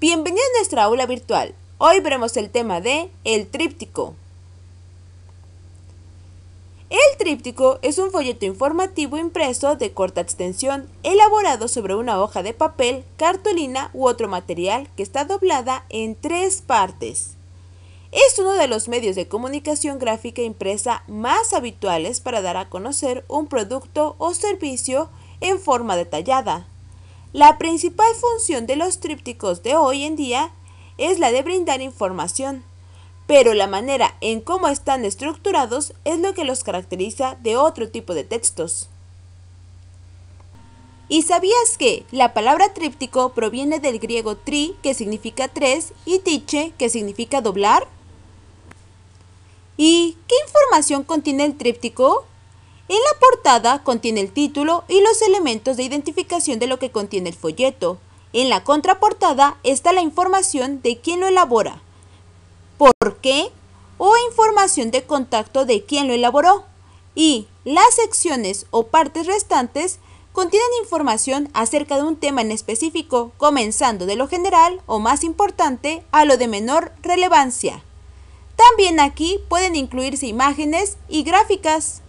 Bienvenidos a nuestra aula virtual. Hoy veremos el tema de el tríptico. El tríptico es un folleto informativo impreso de corta extensión, elaborado sobre una hoja de papel, cartulina u otro material que está doblada en tres partes. Es uno de los medios de comunicación gráfica e impresa más habituales para dar a conocer un producto o servicio en forma detallada. La principal función de los trípticos de hoy en día es la de brindar información, pero la manera en cómo están estructurados es lo que los caracteriza de otro tipo de textos. ¿Y sabías que la palabra tríptico proviene del griego tri, que significa tres, y tiche, que significa doblar? ¿Y qué información contiene el tríptico? En la portada contiene el título y los elementos de identificación de lo que contiene el folleto. En la contraportada está la información de quién lo elabora, por qué o información de contacto de quién lo elaboró. Y las secciones o partes restantes contienen información acerca de un tema en específico, comenzando de lo general o más importante a lo de menor relevancia. También aquí pueden incluirse imágenes y gráficas.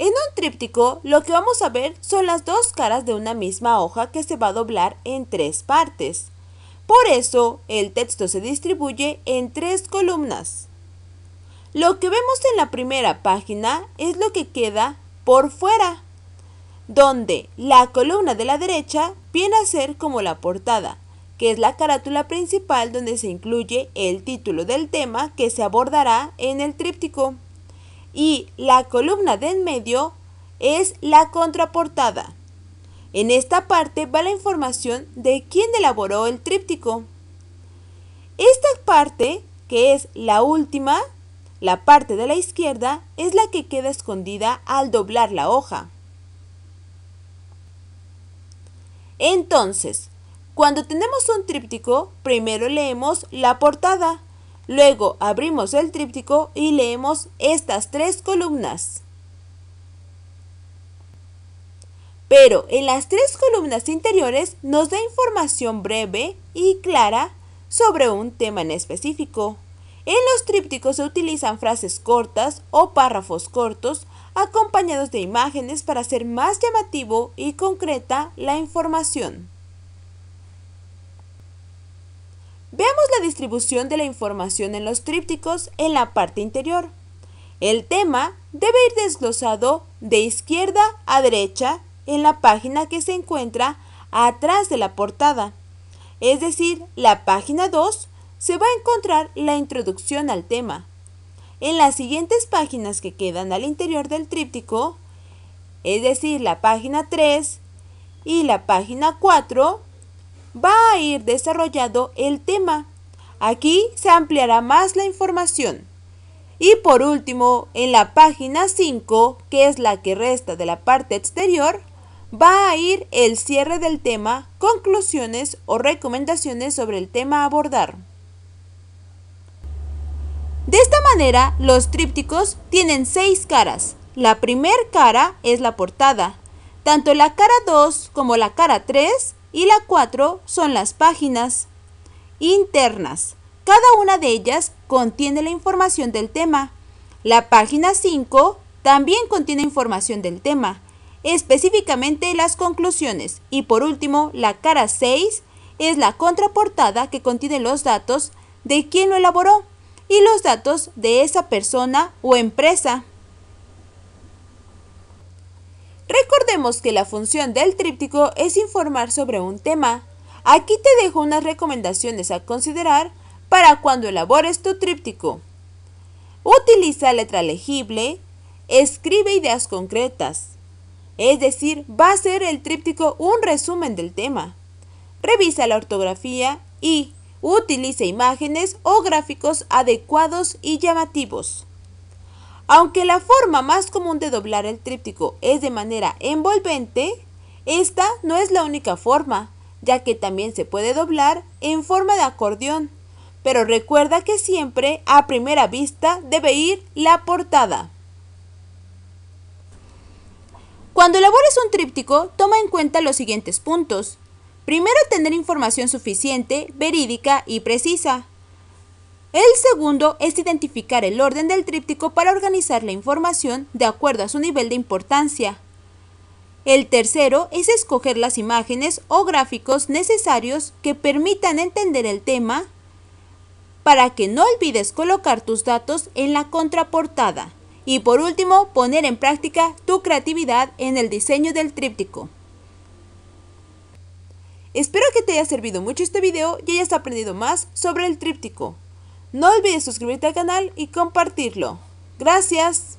En un tríptico, lo que vamos a ver son las dos caras de una misma hoja que se va a doblar en tres partes. Por eso, el texto se distribuye en tres columnas. Lo que vemos en la primera página es lo que queda por fuera, donde la columna de la derecha viene a ser como la portada, que es la carátula principal donde se incluye el título del tema que se abordará en el tríptico y la columna de en medio es la contraportada. En esta parte va la información de quién elaboró el tríptico. Esta parte, que es la última, la parte de la izquierda, es la que queda escondida al doblar la hoja. Entonces, cuando tenemos un tríptico, primero leemos la portada Luego abrimos el tríptico y leemos estas tres columnas. Pero en las tres columnas interiores nos da información breve y clara sobre un tema en específico. En los trípticos se utilizan frases cortas o párrafos cortos acompañados de imágenes para hacer más llamativo y concreta la información. Veamos la distribución de la información en los trípticos en la parte interior. El tema debe ir desglosado de izquierda a derecha en la página que se encuentra atrás de la portada. Es decir, la página 2 se va a encontrar la introducción al tema. En las siguientes páginas que quedan al interior del tríptico, es decir, la página 3 y la página 4, va a ir desarrollado el tema. Aquí se ampliará más la información. Y por último, en la página 5, que es la que resta de la parte exterior, va a ir el cierre del tema, conclusiones o recomendaciones sobre el tema a abordar. De esta manera, los trípticos tienen seis caras. La primera cara es la portada. Tanto la cara 2 como la cara 3 y la 4 son las páginas internas. Cada una de ellas contiene la información del tema. La página 5 también contiene información del tema, específicamente las conclusiones. Y por último, la cara 6 es la contraportada que contiene los datos de quién lo elaboró y los datos de esa persona o empresa. Recordemos que la función del tríptico es informar sobre un tema. Aquí te dejo unas recomendaciones a considerar para cuando elabores tu tríptico. Utiliza letra legible, escribe ideas concretas. Es decir, va a ser el tríptico un resumen del tema. Revisa la ortografía y utiliza imágenes o gráficos adecuados y llamativos. Aunque la forma más común de doblar el tríptico es de manera envolvente, esta no es la única forma, ya que también se puede doblar en forma de acordeón. Pero recuerda que siempre a primera vista debe ir la portada. Cuando elabores un tríptico, toma en cuenta los siguientes puntos. Primero, tener información suficiente, verídica y precisa. El segundo es identificar el orden del tríptico para organizar la información de acuerdo a su nivel de importancia. El tercero es escoger las imágenes o gráficos necesarios que permitan entender el tema para que no olvides colocar tus datos en la contraportada. Y por último, poner en práctica tu creatividad en el diseño del tríptico. Espero que te haya servido mucho este video y hayas aprendido más sobre el tríptico. No olvides suscribirte al canal y compartirlo. Gracias.